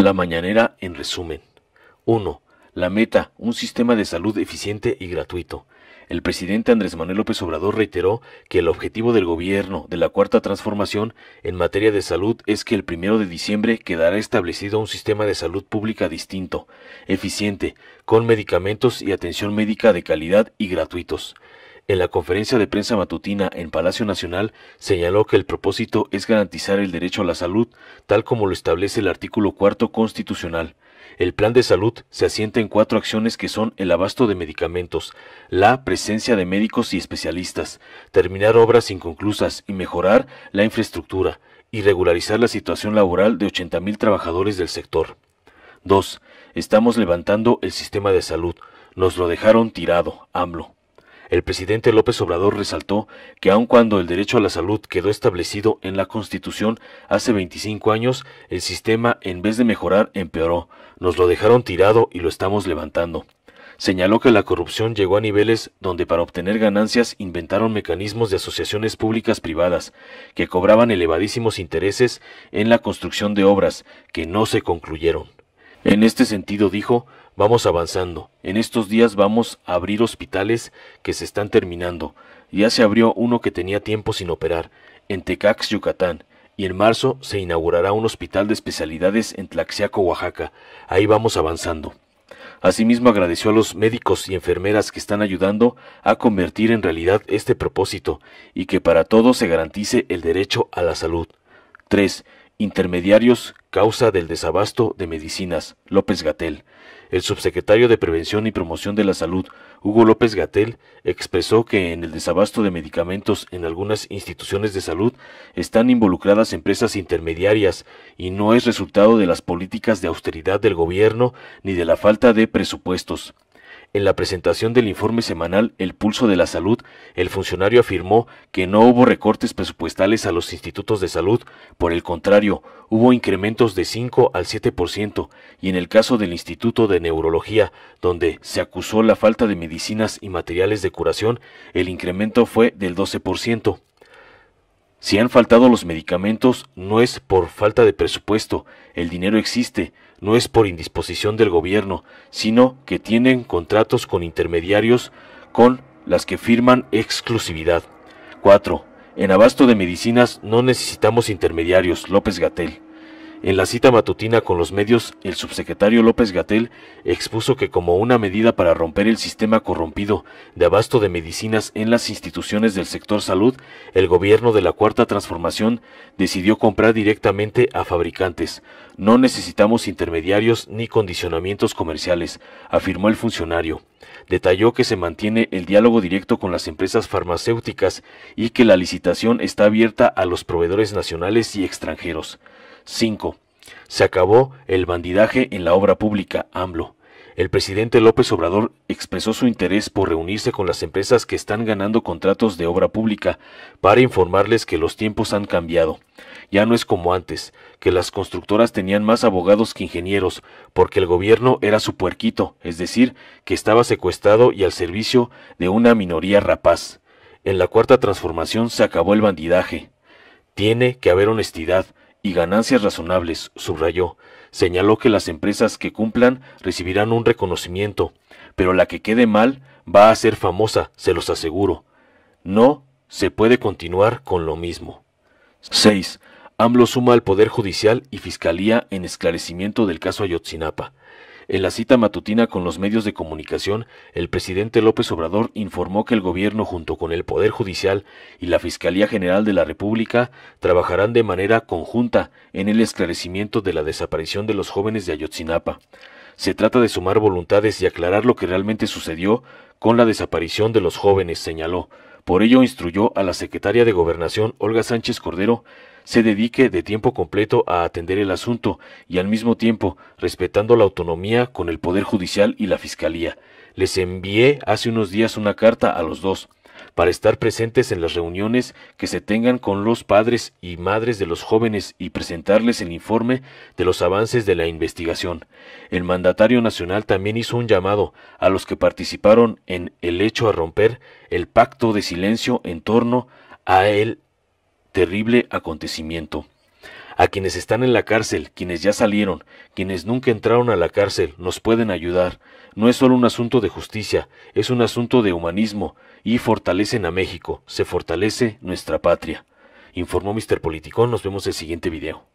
La mañanera en resumen. 1. La meta, un sistema de salud eficiente y gratuito. El presidente Andrés Manuel López Obrador reiteró que el objetivo del gobierno de la Cuarta Transformación en materia de salud es que el primero de diciembre quedará establecido un sistema de salud pública distinto, eficiente, con medicamentos y atención médica de calidad y gratuitos. En la conferencia de prensa matutina en Palacio Nacional señaló que el propósito es garantizar el derecho a la salud, tal como lo establece el artículo cuarto constitucional. El plan de salud se asienta en cuatro acciones que son el abasto de medicamentos, la presencia de médicos y especialistas, terminar obras inconclusas y mejorar la infraestructura, y regularizar la situación laboral de 80.000 trabajadores del sector. 2. Estamos levantando el sistema de salud. Nos lo dejaron tirado, AMLO. El presidente López Obrador resaltó que aun cuando el derecho a la salud quedó establecido en la Constitución hace 25 años, el sistema en vez de mejorar empeoró. Nos lo dejaron tirado y lo estamos levantando. Señaló que la corrupción llegó a niveles donde para obtener ganancias inventaron mecanismos de asociaciones públicas privadas, que cobraban elevadísimos intereses en la construcción de obras que no se concluyeron. En este sentido dijo vamos avanzando. En estos días vamos a abrir hospitales que se están terminando. Ya se abrió uno que tenía tiempo sin operar, en Tecax, Yucatán, y en marzo se inaugurará un hospital de especialidades en Tlaxiaco, Oaxaca. Ahí vamos avanzando. Asimismo agradeció a los médicos y enfermeras que están ayudando a convertir en realidad este propósito y que para todos se garantice el derecho a la salud. 3. Intermediarios, causa del desabasto de medicinas. López Gatel. El subsecretario de Prevención y Promoción de la Salud, Hugo López Gatel, expresó que en el desabasto de medicamentos en algunas instituciones de salud están involucradas empresas intermediarias y no es resultado de las políticas de austeridad del gobierno ni de la falta de presupuestos. En la presentación del informe semanal El Pulso de la Salud, el funcionario afirmó que no hubo recortes presupuestales a los institutos de salud, por el contrario, hubo incrementos de 5 al 7%, y en el caso del Instituto de Neurología, donde se acusó la falta de medicinas y materiales de curación, el incremento fue del 12%. Si han faltado los medicamentos, no es por falta de presupuesto, el dinero existe, no es por indisposición del gobierno, sino que tienen contratos con intermediarios con las que firman exclusividad. 4. En abasto de medicinas no necesitamos intermediarios. López Gatel. En la cita matutina con los medios, el subsecretario López Gatel expuso que como una medida para romper el sistema corrompido de abasto de medicinas en las instituciones del sector salud, el gobierno de la Cuarta Transformación decidió comprar directamente a fabricantes. No necesitamos intermediarios ni condicionamientos comerciales, afirmó el funcionario. Detalló que se mantiene el diálogo directo con las empresas farmacéuticas y que la licitación está abierta a los proveedores nacionales y extranjeros. 5. Se acabó el bandidaje en la obra pública, AMLO. El presidente López Obrador expresó su interés por reunirse con las empresas que están ganando contratos de obra pública para informarles que los tiempos han cambiado. Ya no es como antes, que las constructoras tenían más abogados que ingenieros, porque el gobierno era su puerquito, es decir, que estaba secuestrado y al servicio de una minoría rapaz. En la cuarta transformación se acabó el bandidaje. Tiene que haber honestidad, y ganancias razonables, subrayó. Señaló que las empresas que cumplan recibirán un reconocimiento, pero la que quede mal va a ser famosa, se los aseguro. No se puede continuar con lo mismo. 6. AMLO suma al Poder Judicial y Fiscalía en esclarecimiento del caso Ayotzinapa. En la cita matutina con los medios de comunicación, el presidente López Obrador informó que el gobierno junto con el Poder Judicial y la Fiscalía General de la República trabajarán de manera conjunta en el esclarecimiento de la desaparición de los jóvenes de Ayotzinapa. Se trata de sumar voluntades y aclarar lo que realmente sucedió con la desaparición de los jóvenes, señaló. Por ello instruyó a la secretaria de Gobernación, Olga Sánchez Cordero, se dedique de tiempo completo a atender el asunto y al mismo tiempo respetando la autonomía con el Poder Judicial y la Fiscalía. Les envié hace unos días una carta a los dos para estar presentes en las reuniones que se tengan con los padres y madres de los jóvenes y presentarles el informe de los avances de la investigación. El mandatario nacional también hizo un llamado a los que participaron en el hecho a romper el pacto de silencio en torno a el terrible acontecimiento a quienes están en la cárcel, quienes ya salieron, quienes nunca entraron a la cárcel, nos pueden ayudar. No es solo un asunto de justicia, es un asunto de humanismo, y fortalecen a México, se fortalece nuestra patria. Informó Mr. Politicón, nos vemos en el siguiente video.